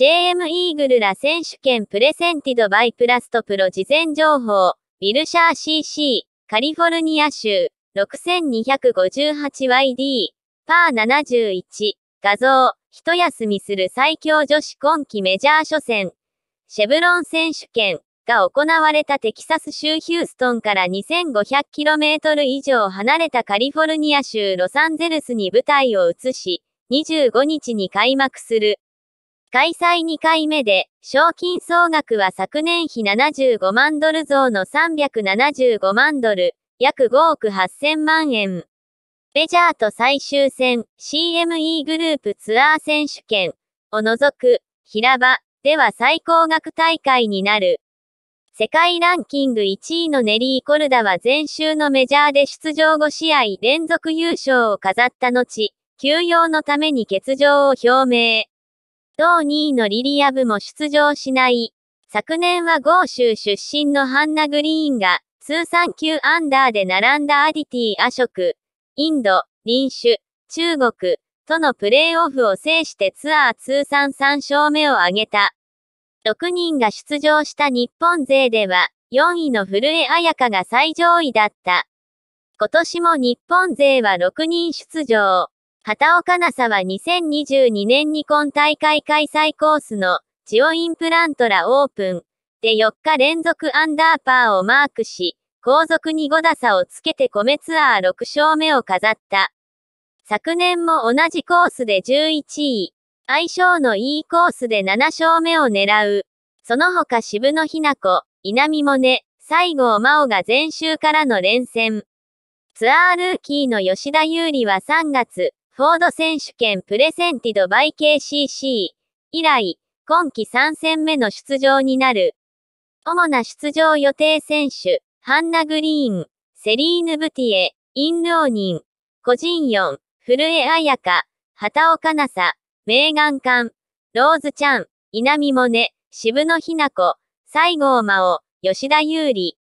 JM イーグルラ選手権プレセンティドバイプラストプロ事前情報、ウィルシャー CC、カリフォルニア州、6258YD、パー71、画像、一休みする最強女子今季メジャー初戦、シェブロン選手権が行われたテキサス州ヒューストンから 2500km 以上離れたカリフォルニア州ロサンゼルスに舞台を移し、25日に開幕する開催2回目で、賞金総額は昨年比75万ドル増の375万ドル、約5億8000万円。メジャーと最終戦 CME グループツアー選手権を除く平場では最高額大会になる。世界ランキング1位のネリー・コルダは前週のメジャーで出場5試合連続優勝を飾った後、休養のために欠場を表明。同2位のリリアブも出場しない。昨年は豪州出身のハンナ・グリーンが、通算9アンダーで並んだアディティ・ア色、インド、臨酒、中国、とのプレーオフを制してツアー通算3勝目を挙げた。6人が出場した日本勢では、4位の古江彩香が最上位だった。今年も日本勢は6人出場。畑岡奈紗は2022年に今大会開催コースのジオインプラントラオープンで4日連続アンダーパーをマークし、後続に5打差をつけて米ツアー6勝目を飾った。昨年も同じコースで11位、相性のいいコースで7勝目を狙う。その他渋野日向子、稲見萌寧、西郷真央が前週からの連戦。ツアールーキーの吉田優里は3月、フォード選手権プレセンティドバイ KCC 以来、今季3戦目の出場になる。主な出場予定選手、ハンナ・グリーン、セリーヌ・ブティエ、イン・ローニン、コジン・ヨン、古江彩香、畑岡奈紗、メーガン・カン、ローズ・チャン、稲見萌寧、渋野日向子、西郷真央、吉田優里。